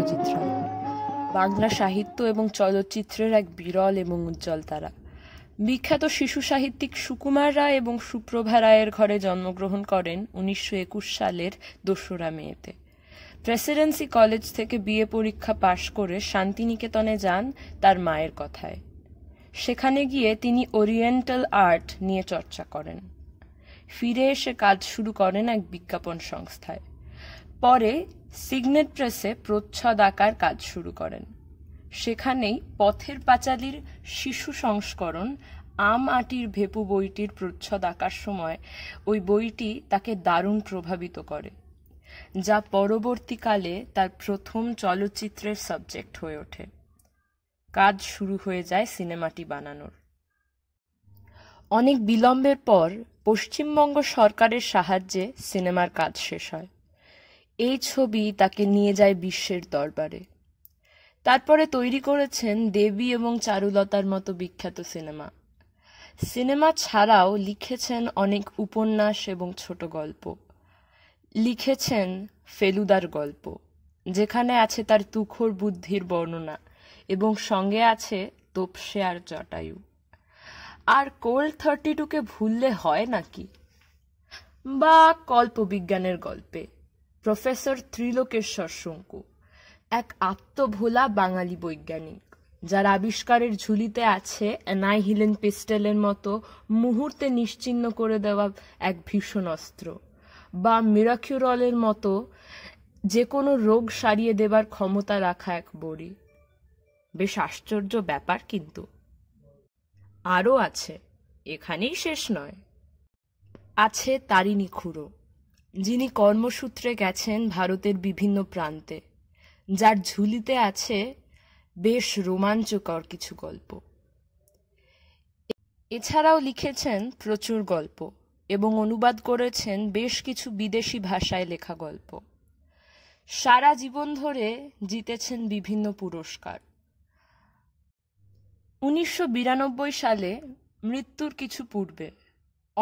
চলচ্চিত্র বাংলা সাহিত্য এবং চলচ্চিত্রের এক বিরল এবং উজ্জ্বল তারা বিখ্যাত শিশু সাহিত্যিক সুকুমার রায় এবং সুপ্রভা রায়ের ঘরে জন্মগ্রহণ করেন উনিশশো একুশ সালের দোসরা মেয়েতে প্রেসিডেন্সি কলেজ থেকে বিএ পরীক্ষা পাশ করে শান্তিনিকেতনে যান তার মায়ের কথায় সেখানে গিয়ে তিনি ওরিয়েন্টাল আর্ট নিয়ে চর্চা করেন ফিরে এসে কাজ শুরু করেন এক বিজ্ঞাপন সংস্থায় পরে সিগনেট প্রেসে প্রচ্ছদ আঁকার কাজ শুরু করেন সেখানেই পথের পাঁচালির শিশু সংস্করণ আম আটির ভেপু বইটির প্রচ্ছদ আঁকার সময় ওই বইটি তাকে দারুণ প্রভাবিত করে যা পরবর্তীকালে তার প্রথম চলচ্চিত্রের সাবজেক্ট হয়ে ওঠে কাজ শুরু হয়ে যায় সিনেমাটি বানানোর অনেক বিলম্বের পর পশ্চিমবঙ্গ সরকারের সাহায্যে সিনেমার কাজ শেষ হয় এই ছবি তাকে নিয়ে যায় বিশ্বের দরবারে তারপরে তৈরি করেছেন দেবী এবং চারুলতার মতো বিখ্যাত সিনেমা সিনেমা ছাড়াও লিখেছেন অনেক উপন্যাস এবং ছোট গল্প লিখেছেন ফেলুদার গল্প যেখানে আছে তার তুখর বুদ্ধির বর্ণনা এবং সঙ্গে আছে তোপসে আর জটায়ু আর কোল্ড থার্টি টুকে ভুললে হয় নাকি বা কল্পবিজ্ঞানের গল্পে প্রফেসর ত্রিলোকেশ্বর শঙ্কু এক আত্মভোলা বাঙালি বৈজ্ঞানিক যার আবিষ্কারের ঝুলিতে আছে অ্যানাইহিলেন পিস্টেলের মতো মুহূর্তে নিশ্চিন্ন করে দেওয়া এক ভীষণ অস্ত্র বা মিরাকিউরলের মতো যে কোনো রোগ সারিয়ে দেবার ক্ষমতা রাখা এক বড়ি বেশ আশ্চর্য ব্যাপার কিন্তু আরও আছে এখানেই শেষ নয় আছে তারিণী খুঁড়ো যিনি কর্মসূত্রে গেছেন ভারতের বিভিন্ন প্রান্তে যার ঝুলিতে আছে বেশ রোমাঞ্চকর কিছু গল্প এছাড়াও লিখেছেন প্রচুর গল্প এবং অনুবাদ করেছেন বেশ কিছু বিদেশি ভাষায় লেখা গল্প সারা জীবন ধরে জিতেছেন বিভিন্ন পুরস্কার উনিশশো সালে মৃত্যুর কিছু পূর্বে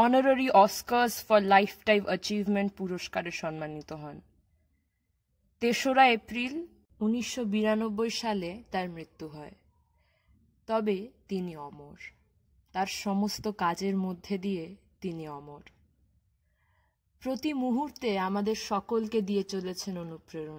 honorary Oscars for time achievement পুরস্কারে সম্মানিত হন তেসরা এপ্রিল উনিশশো সালে তার মৃত্যু হয় তবে তিনি অমর তার সমস্ত কাজের মধ্যে দিয়ে তিনি অমর প্রতি মুহূর্তে আমাদের সকলকে দিয়ে চলেছেন অনুপ্রেরণা